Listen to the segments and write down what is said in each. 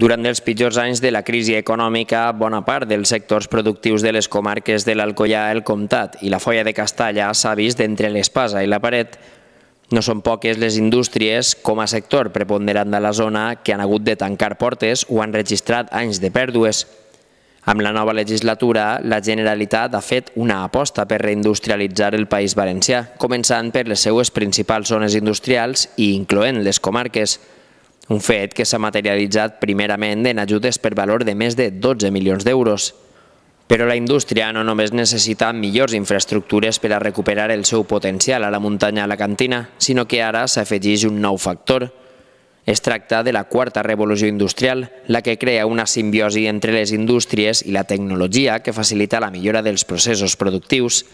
Durant els pitjors anys de la crisi econòmica, bona part dels sectors productius de les comarques de l'Alcollà, el Comtat i la Folla de Castalla s'ha vist d'entre l'espasa i la paret. No són poques les indústries, com a sector preponderant de la zona, que han hagut de tancar portes o han registrat anys de pèrdues. Amb la nova legislatura, la Generalitat ha fet una aposta per reindustrialitzar el País Valencià, començant per les seues principals zones industrials i incloent les comarques un fet que s'ha materialitzat primerament en ajudes per valor de més de 12 milions d'euros. Però la indústria no només necessita millors infraestructures per a recuperar el seu potencial a la muntanya a la cantina, sinó que ara s'afegeix un nou factor. Es tracta de la quarta revolució industrial, la que crea una simbiosi entre les indústries i la tecnologia que facilita la millora dels processos productius.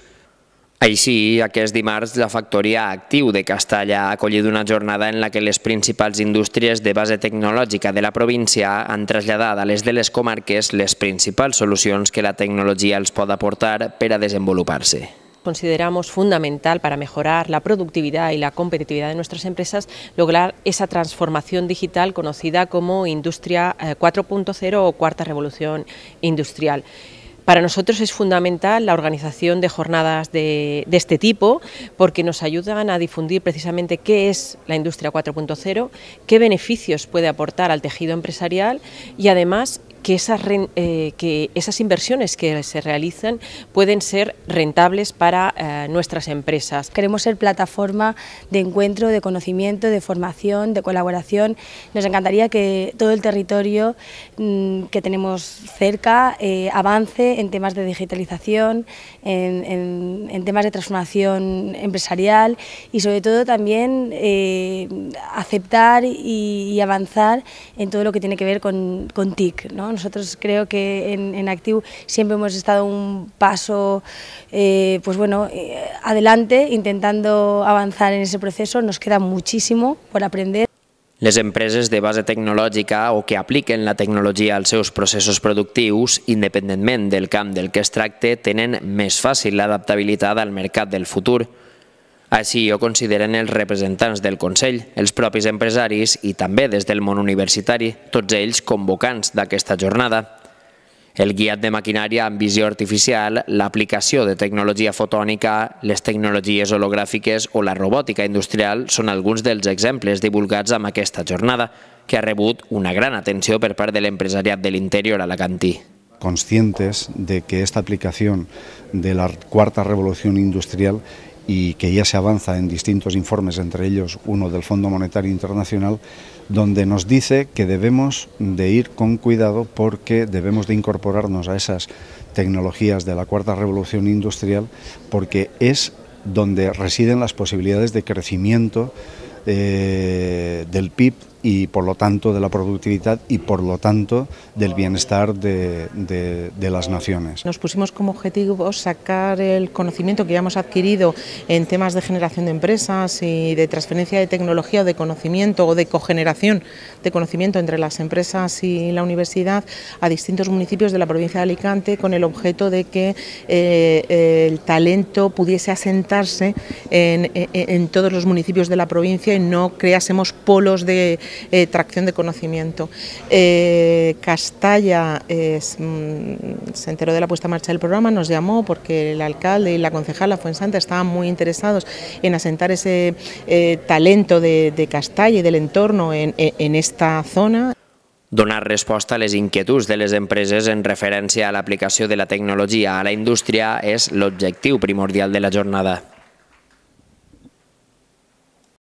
Així, aquest dimarts, la factoría Actiu de Castalla ha acollit una jornada en la que las principales industrias de base tecnológica de la provincia han trasladado a las de las comarques les principals solucions que la tecnología les pot aportar para a Consideramos fundamental para mejorar la productividad y la competitividad de nuestras empresas lograr esa transformación digital conocida como Industria 4.0 eh, o Cuarta Revolución Industrial. Para nosotros es fundamental la organización de jornadas de, este tipo porque nos ayudan a difundir precisamente qué es la industria 4.0, qué beneficios puede aportar al tejido empresarial y además que esas, eh, que esas inversiones que se realizan pueden ser rentables para eh, nuestras empresas. Queremos ser plataforma de encuentro, de conocimiento, de formación, de colaboración. Nos encantaría que todo el territorio mm, que tenemos cerca eh, avance en temas de digitalización, en, temas de transformación empresarial y sobre todo también aceptar y, avanzar en todo lo que tiene que ver con, con TIC. ¿no? Nosotros creo que en, en Actiu siempre hemos estado un paso, eh, pues bueno, eh, adelante, intentando avanzar en ese proceso. Nos queda muchísimo por aprender. Les empreses de base tecnològica o que apliquen la tecnologia als seus processos productius, independentment del camp del que es tracte, tenen més fàcil l'adaptabilitat al mercat del futur. Així ho consideren els representants del Consell, els propis empresaris i també des del món universitari, tots ells convocants d'aquesta jornada. El guiat de maquinària amb visió artificial, l'aplicació de tecnologia fotònica, les tecnologies hologràfiques o la robòtica industrial són alguns dels exemples divulgats amb aquesta jornada, que ha rebut una gran atenció per part de l'empresariat de l'interior alacantí. conscientes de que esta aplicación de la cuarta revolución industrial y que ya se avanza en distintos informes, entre ellos uno del Fondo Monetario Internacional, donde nos dice que debemos de ir con cuidado porque debemos de incorporarnos a esas tecnologías de la cuarta revolución industrial porque es donde residen las posibilidades de crecimiento eh, del PIB y por lo tanto de la productividad y por lo tanto del bienestar de, las naciones. Nos pusimos como objetivo sacar el conocimiento que ya hemos adquirido en temas de generación de empresas y de transferencia de tecnología o de conocimiento o de cogeneración de conocimiento entre las empresas y la universidad a distintos municipios de la provincia de Alicante con el objeto de que eh, el talento pudiese asentarse en todos los municipios de la provincia y no creásemos polos de eh, tracción de conocimiento. Eh, Castalla mm, se enteró de la puesta en marcha del programa, nos llamó porque el alcalde y la concejala Fuensanta estaban muy interesados en asentar ese eh, talento de, de, Castalla y del entorno en, esta zona. Donar respuesta a las inquietudes de las empresas en referencia a la aplicación de la tecnología a la industria es el objetivo primordial de la jornada.